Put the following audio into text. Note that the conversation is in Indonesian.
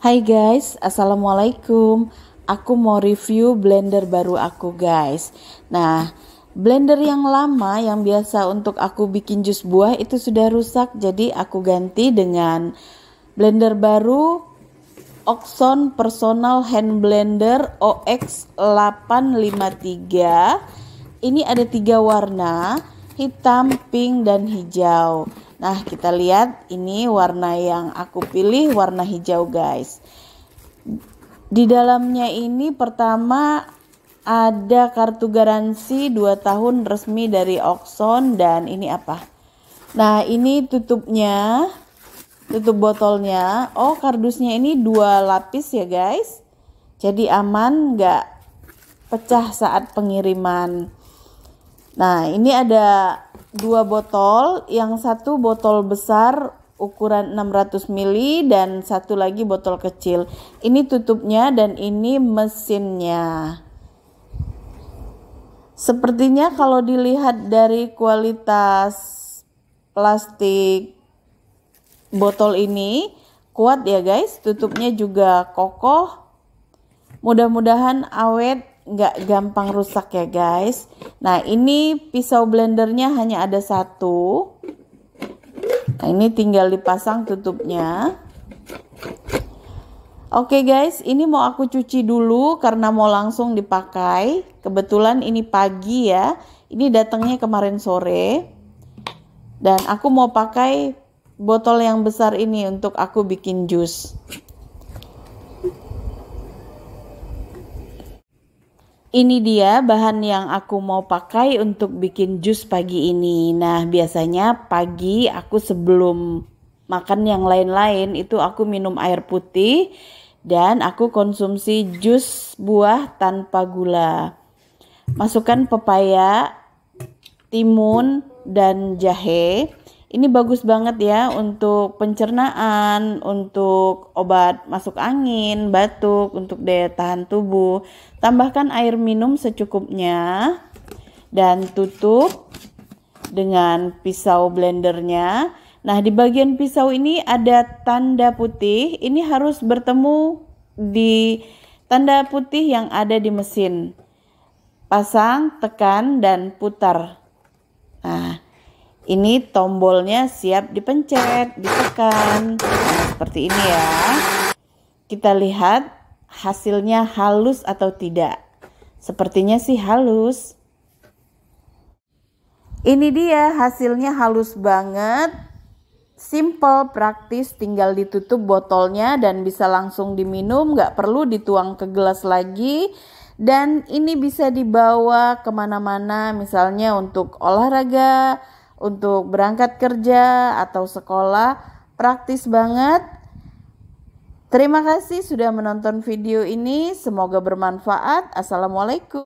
Hai guys, Assalamualaikum Aku mau review blender baru aku guys Nah, blender yang lama yang biasa untuk aku bikin jus buah itu sudah rusak Jadi aku ganti dengan blender baru Oxon Personal Hand Blender OX853 Ini ada tiga warna, hitam, pink, dan hijau Nah, kita lihat ini warna yang aku pilih warna hijau, guys. Di dalamnya ini pertama ada kartu garansi 2 tahun resmi dari Oxon dan ini apa? Nah, ini tutupnya. Tutup botolnya. Oh, kardusnya ini dua lapis ya, guys. Jadi aman nggak pecah saat pengiriman. Nah, ini ada dua botol, yang satu botol besar ukuran 600 ml dan satu lagi botol kecil. Ini tutupnya dan ini mesinnya. Sepertinya kalau dilihat dari kualitas plastik botol ini kuat ya guys, tutupnya juga kokoh. Mudah-mudahan awet nggak gampang rusak ya guys. Nah ini pisau blendernya hanya ada satu. Nah ini tinggal dipasang tutupnya. Oke guys, ini mau aku cuci dulu karena mau langsung dipakai. Kebetulan ini pagi ya. Ini datangnya kemarin sore. Dan aku mau pakai botol yang besar ini untuk aku bikin jus. Ini dia bahan yang aku mau pakai untuk bikin jus pagi ini. Nah, biasanya pagi aku sebelum makan yang lain-lain itu aku minum air putih dan aku konsumsi jus buah tanpa gula. Masukkan pepaya, timun, dan jahe. Ini bagus banget ya untuk pencernaan, untuk obat masuk angin, batuk, untuk daya tahan tubuh. Tambahkan air minum secukupnya dan tutup dengan pisau blendernya. Nah, di bagian pisau ini ada tanda putih. Ini harus bertemu di tanda putih yang ada di mesin. Pasang, tekan, dan putar ini tombolnya siap dipencet, ditekan. Nah, seperti ini ya. Kita lihat hasilnya halus atau tidak. Sepertinya sih halus. Ini dia hasilnya halus banget. Simple, praktis, tinggal ditutup botolnya dan bisa langsung diminum, nggak perlu dituang ke gelas lagi dan ini bisa dibawa kemana-mana misalnya untuk olahraga untuk berangkat kerja atau sekolah praktis banget. Terima kasih sudah menonton video ini, semoga bermanfaat. Assalamualaikum.